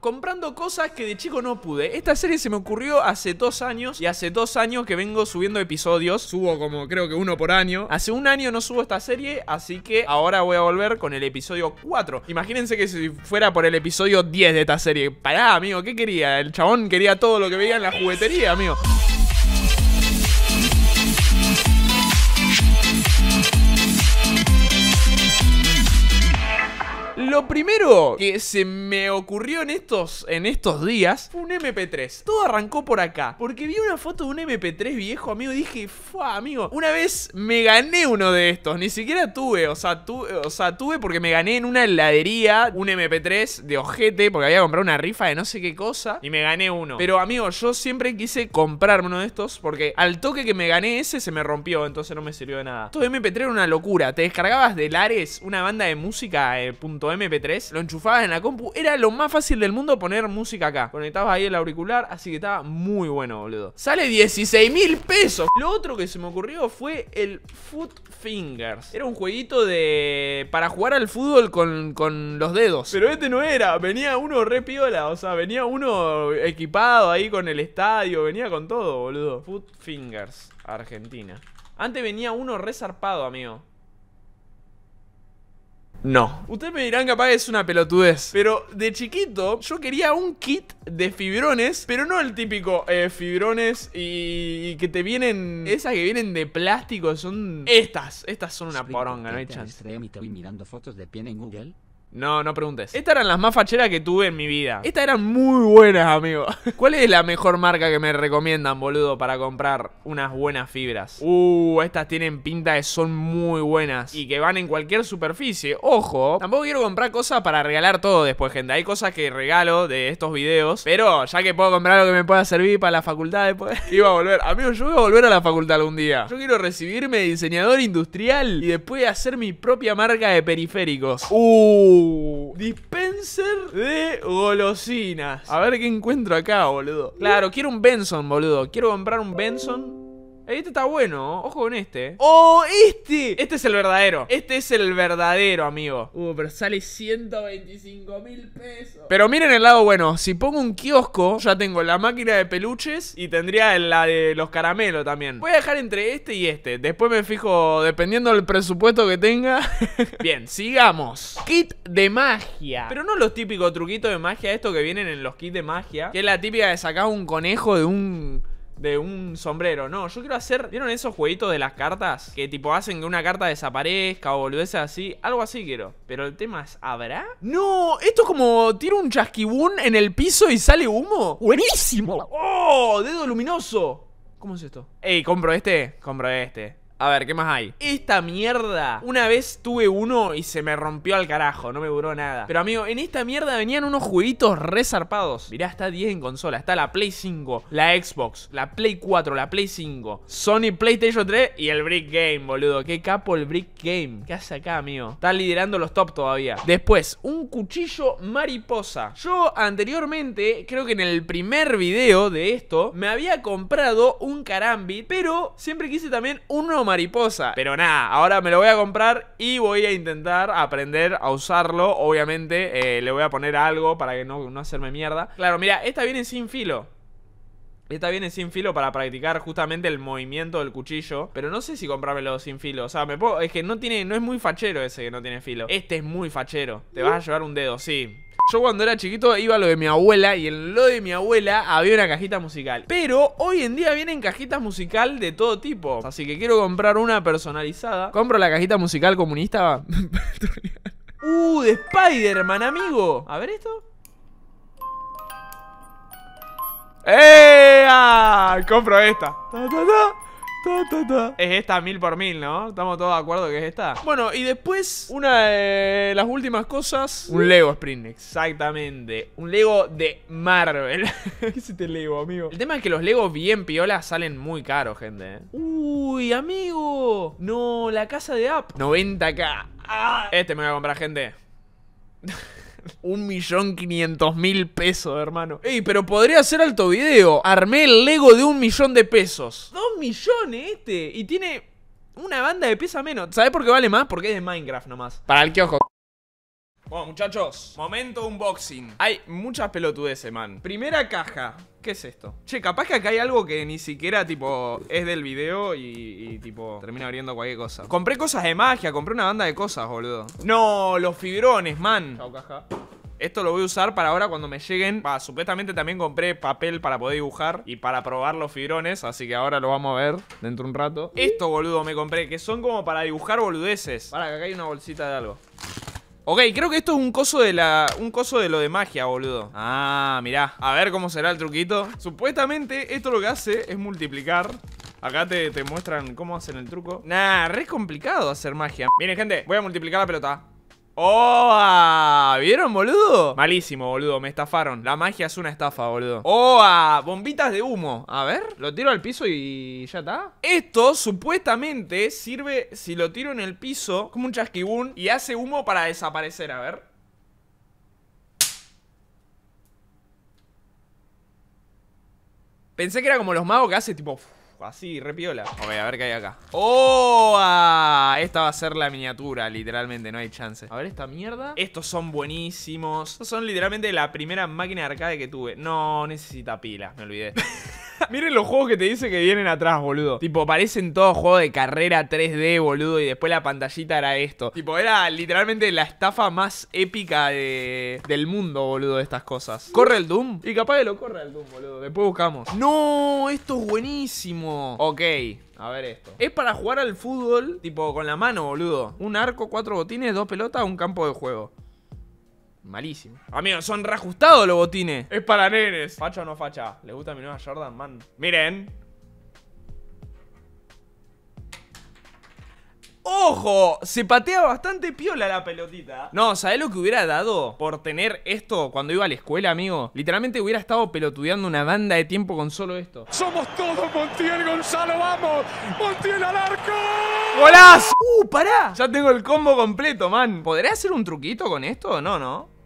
Comprando cosas que de chico no pude. Esta serie se me ocurrió hace dos años y hace dos años que vengo subiendo episodios. Subo como creo que uno por año. Hace un año no subo esta serie, así que ahora voy a volver con el episodio 4. Imagínense que si fuera por el episodio 10 de esta serie. Pará, amigo, ¿qué quería? El chabón quería todo lo que veía en la juguetería, amigo. lo primero que se me ocurrió en estos, en estos días fue un MP3. Todo arrancó por acá. Porque vi una foto de un MP3 viejo, amigo. Y dije, fa, amigo. Una vez me gané uno de estos. Ni siquiera tuve. O sea, tuve, o sea, tuve porque me gané en una heladería un MP3 de ojete. Porque había comprado una rifa de no sé qué cosa. Y me gané uno. Pero, amigo, yo siempre quise comprarme uno de estos. Porque al toque que me gané ese se me rompió. Entonces no me sirvió de nada. Todo MP3 era una locura. Te descargabas de Lares una banda de música eh, .mp lo enchufabas en la compu, era lo más fácil del mundo poner música acá. Conectabas ahí el auricular, así que estaba muy bueno, boludo. Sale 16 mil pesos. Lo otro que se me ocurrió fue el Foot Fingers. Era un jueguito de... para jugar al fútbol con, los dedos. Pero este no era, venía uno re piola, o sea, venía uno equipado ahí con el estadio, venía con todo, boludo. Foot Fingers, Argentina. Antes venía uno zarpado, amigo. No. Ustedes me dirán capaz es una pelotudez. Pero de chiquito yo quería un kit de fibrones, pero no el típico eh, fibrones y, que te vienen... Esas que vienen de plástico son... Estas, estas son una poronga, no hay chance. mirando fotos de en Google no, no preguntes. Estas eran las más facheras que tuve en mi vida. Estas eran muy buenas, amigo. ¿Cuál es la mejor marca que me recomiendan, boludo, para comprar unas buenas fibras? Uh, estas tienen pinta de son muy buenas y que van en cualquier superficie. Ojo, tampoco quiero comprar cosas para regalar todo después, gente. Hay cosas que regalo de estos videos, pero ya que puedo comprar lo que me pueda servir para la facultad después, iba a volver. Amigo, yo voy a volver a la facultad algún día. Yo quiero recibirme de diseñador industrial y después hacer mi propia marca de periféricos. Uh. Uh. dispenser de golosinas. A ver qué encuentro acá, boludo. Claro, quiero un Benson, boludo. Quiero comprar un Benson. Este está bueno, ojo con este. ¡Oh, este! Este es el verdadero. Este es el verdadero, amigo. Uh, pero sale 125 mil pesos. Pero miren el lado bueno. Si pongo un kiosco, ya tengo la máquina de peluches y tendría la de los caramelos también. Voy a dejar entre este y este. Después me fijo, dependiendo del presupuesto que tenga. Bien, sigamos. Kit de magia. Pero no los típicos truquitos de magia, estos que vienen en los kits de magia. Que es la típica de sacar un conejo de un de un sombrero. No, yo quiero hacer. ¿Vieron esos jueguitos de las cartas? Que tipo hacen que una carta desaparezca o boludeces así. Algo así quiero. Pero el tema es: ¿habrá? No, esto es como tiene un chasquibún en el piso y sale humo. ¡Buenísimo! ¡Oh! Dedo luminoso. ¿Cómo es esto? Ey, compro este. Compro este. A ver, ¿qué más hay? Esta mierda. Una vez tuve uno y se me rompió al carajo. No me duró nada. Pero amigo, en esta mierda venían unos jueguitos resarpados. Mirá, está 10 en consola. Está la Play 5, la Xbox, la Play 4, la Play 5, Sony PlayStation 3 y el Brick Game, boludo. Qué capo el Brick Game. ¿Qué hace acá, amigo? Está liderando los top todavía. Después, un cuchillo mariposa. Yo anteriormente, creo que en el primer video de esto, me había comprado un carambi, pero siempre quise también uno mariposa. Pero nada, ahora me lo voy a comprar y voy a intentar aprender a usarlo. Obviamente eh, le voy a poner algo para que no, no hacerme mierda. Claro, mira, esta viene sin filo. Esta viene sin filo para practicar justamente el movimiento del cuchillo. Pero no sé si comprármelo sin filo. O sea, me puedo... Es que no tiene... No es muy fachero ese que no tiene filo. Este es muy fachero. Te vas a llevar un dedo, sí. Yo cuando era chiquito iba a lo de mi abuela y en lo de mi abuela había una cajita musical. Pero hoy en día vienen cajitas musical de todo tipo. Así que quiero comprar una personalizada. Compro la cajita musical comunista. uh, de Spider-Man, amigo. A ver esto. ¡Eh! Compro esta. Es esta mil por mil, ¿no? Estamos todos de acuerdo que es esta. Bueno, y después, una de las últimas cosas. Un Lego Sprint, exactamente. Un Lego de Marvel. ¿Qué es este Lego, amigo? El tema es que los Legos bien piolas salen muy caros, gente. ¿eh? Uy, amigo. No, la casa de App. 90k. Ah. Este me voy a comprar, gente. Un millón quinientos mil pesos, hermano. Ey, pero podría ser alto video. Armé el Lego de un millón de pesos. Dos millones este. Y tiene una banda de pieza menos. ¿Sabes por qué vale más? Porque es de Minecraft nomás. Para el que ojo. Bueno, muchachos, momento unboxing. Hay muchas pelotudeces, man. Primera caja. ¿Qué es esto? Che, capaz que acá hay algo que ni siquiera, tipo, es del video y, tipo, termina abriendo cualquier cosa. Compré cosas de magia, compré una banda de cosas, boludo. No, los fibrones, man. Chao, caja. Esto lo voy a usar para ahora cuando me lleguen. supuestamente también compré papel para poder dibujar y para probar los fibrones. Así que ahora lo vamos a ver dentro de un rato. Esto, boludo, me compré, que son como para dibujar boludeces. Para, que acá hay una bolsita de algo. Ok, creo que esto es un coso de la... Un coso de lo de magia, boludo Ah, mirá A ver cómo será el truquito Supuestamente esto lo que hace es multiplicar Acá te, muestran cómo hacen el truco Nah, re complicado hacer magia Miren, gente, voy a multiplicar la pelota ¡Oh! ¿Vieron, boludo? Malísimo, boludo, me estafaron La magia es una estafa, boludo ¡Oh! Bombitas de humo A ver, lo tiro al piso y ya está Esto supuestamente sirve Si lo tiro en el piso Como un chasquibún Y hace humo para desaparecer, a ver Pensé que era como los magos que hace tipo así, repiola A ver, a ver qué hay acá ¡Oh! Ah, esta va a ser la miniatura, literalmente, no hay chance A ver esta mierda Estos son buenísimos Estos son literalmente la primera máquina de arcade que tuve No, necesita pila me olvidé Miren los juegos que te dice que vienen atrás, boludo. Tipo, parecen todos juegos de carrera 3D, boludo. Y después la pantallita era esto. Tipo, era literalmente la estafa más épica del mundo, boludo, de estas cosas. ¿Corre el Doom? Y capaz de lo corre el Doom, boludo. Después buscamos. ¡No! Esto es buenísimo. Ok. A ver esto. Es para jugar al fútbol, tipo, con la mano, boludo. Un arco, cuatro botines, dos pelotas, un campo de juego malísimo. amigo. son reajustados los botines. Es para nenes. ¿Facha o no facha? ¿Le gusta mi nueva Jordan, man? Miren. ¡Ojo! Se patea bastante piola la pelotita. No, ¿sabés lo que hubiera dado por tener esto cuando iba a la escuela, amigo? Literalmente hubiera estado pelotudeando una banda de tiempo con solo esto. ¡Somos todos Montiel, Gonzalo, vamos! ¡Montiel al arco! ¡Golazo! ¡Uh, pará! Ya tengo el combo completo, man. ¿Podré hacer un truquito con esto? No, no.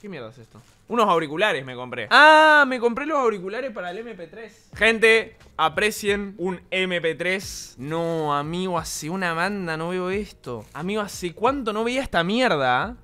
¿Qué mierda es esto? Unos auriculares me compré. Ah, me compré los auriculares para el MP3. Gente, aprecien un MP3. No, amigo, hace una banda no veo esto. Amigo, ¿hace cuánto no veía esta mierda?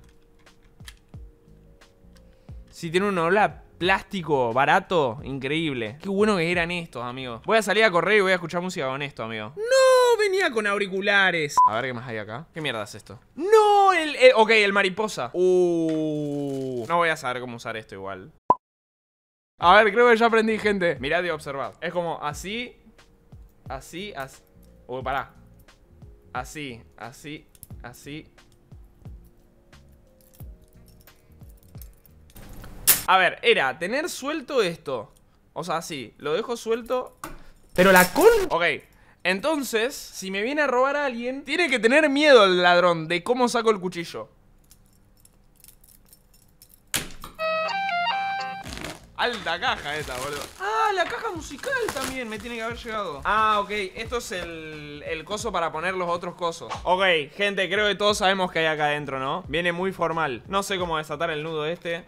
Si tiene un ola plástico, barato, increíble. Qué bueno que eran estos, amigo Voy a salir a correr y voy a escuchar música con esto, amigo. ¡No! Venía con auriculares. A ver qué más hay acá. ¿Qué mierda es esto? ¡No! Eh, ok, el mariposa. Uh. no voy a saber cómo usar esto igual. A ver, creo que ya aprendí, gente. Mirad y observad. Es como así, así, así. Uy, pará. Así, así, así. A ver, era tener suelto esto. O sea, así. Lo dejo suelto. Pero la con... Ok, entonces, si me viene a robar a alguien, tiene que tener miedo el ladrón de cómo saco el cuchillo. Alta caja esta, boludo. Ah, la caja musical también me tiene que haber llegado. Ah, ok. Esto es el, el coso para poner los otros cosos. Ok, gente, creo que todos sabemos que hay acá adentro, ¿no? Viene muy formal. No sé cómo desatar el nudo este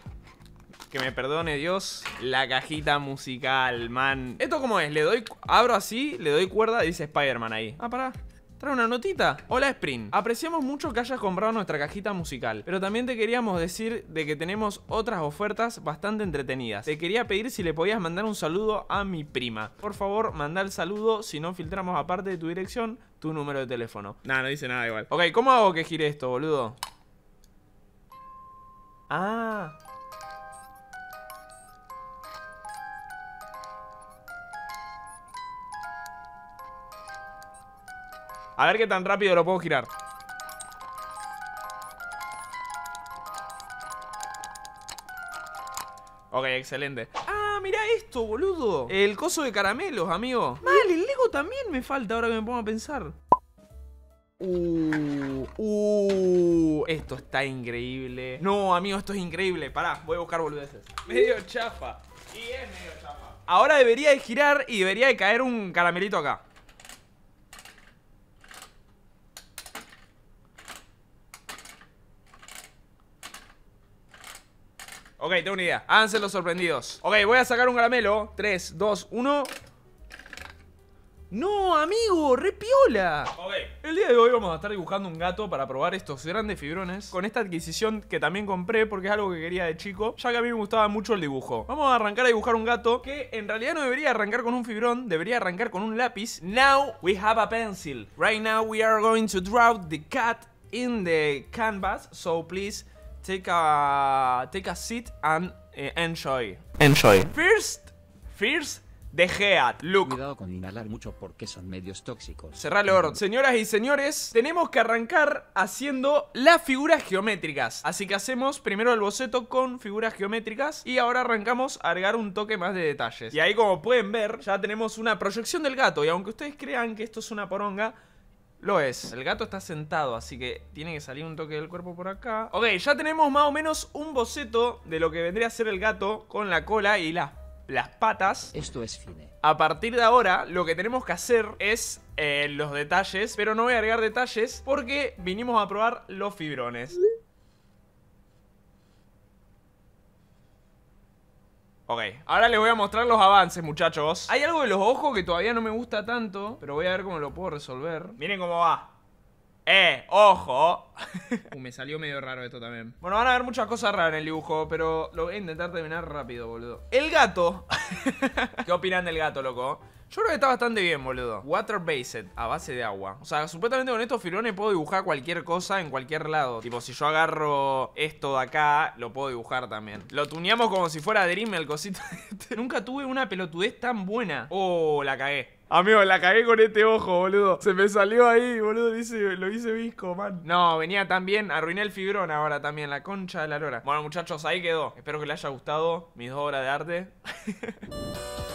que me perdone Dios, la cajita musical, man. ¿Esto cómo es? Le doy, abro así, le doy cuerda y dice Spider-Man ahí. Ah, pará. Trae una notita. Hola Sprint. Apreciamos mucho que hayas comprado nuestra cajita musical, pero también te queríamos decir de que tenemos otras ofertas bastante entretenidas. Te quería pedir si le podías mandar un saludo a mi prima. Por favor, manda el saludo si no filtramos aparte de tu dirección tu número de teléfono. Nah, no dice nada igual. Ok, ¿cómo hago que gire esto, boludo? Ah. A ver qué tan rápido lo puedo girar. Ok, excelente. Ah, mira esto, boludo. El coso de caramelos, amigo. Mal, el Lego también me falta ahora que me pongo a pensar. Uh, uh, esto está increíble. No, amigo, esto es increíble. Pará, voy a buscar boludeces. Medio chafa. Y es medio chafa. Ahora debería de girar y debería de caer un caramelito acá. Ok, tengo una idea. Háganse los sorprendidos. Ok, voy a sacar un caramelo. 3, 2, 1. No, amigo, repiola. Ok. El día de hoy vamos a estar dibujando un gato para probar estos grandes fibrones con esta adquisición que también compré porque es algo que quería de chico, ya que a mí me gustaba mucho el dibujo. Vamos a arrancar a dibujar un gato que en realidad no debería arrancar con un fibrón, debería arrancar con un lápiz. Now we have a pencil. Right now we are going to draw the cat in the canvas, so please take a take seat and eh, enjoy. Enjoy. First, first, de head. Look. Cuidado con inhalar mucho porque son medios tóxicos. Cerralo, el Señoras y señores, tenemos que arrancar haciendo las figuras geométricas. Así que hacemos primero el boceto con figuras geométricas y ahora arrancamos a agregar un toque más de detalles. Y ahí como pueden ver, ya tenemos una proyección del gato y aunque ustedes crean que esto es una poronga, lo es. El gato está sentado, así que tiene que salir un toque del cuerpo por acá. Ok, ya tenemos más o menos un boceto de lo que vendría a ser el gato con la cola y las, las patas. Esto es fine. A partir de ahora, lo que tenemos que hacer es eh, los detalles, pero no voy a agregar detalles porque vinimos a probar los fibrones. Ok, ahora les voy a mostrar los avances, muchachos. Hay algo de los ojos que todavía no me gusta tanto, pero voy a ver cómo lo puedo resolver. Miren cómo va. ¡Eh! ¡Ojo! Uh, me salió medio raro esto también. Bueno, van a ver muchas cosas raras en el dibujo, pero lo voy a intentar terminar rápido, boludo. El gato. ¿Qué opinan del gato, loco? Yo creo que está bastante bien, boludo. Water based, a base de agua. O sea, supuestamente con estos fibrones puedo dibujar cualquier cosa en cualquier lado. Tipo, si yo agarro esto de acá, lo puedo dibujar también. Lo tuneamos como si fuera Dream el cosito. Este. Nunca tuve una pelotudez tan buena. Oh, la cagué. Amigo, la cagué con este ojo, boludo. Se me salió ahí, boludo. Lo hice, lo visco, man. No, venía tan bien. Arruiné el fibrón ahora también, la concha de la lora. Bueno, muchachos, ahí quedó. Espero que les haya gustado mis dos horas de arte.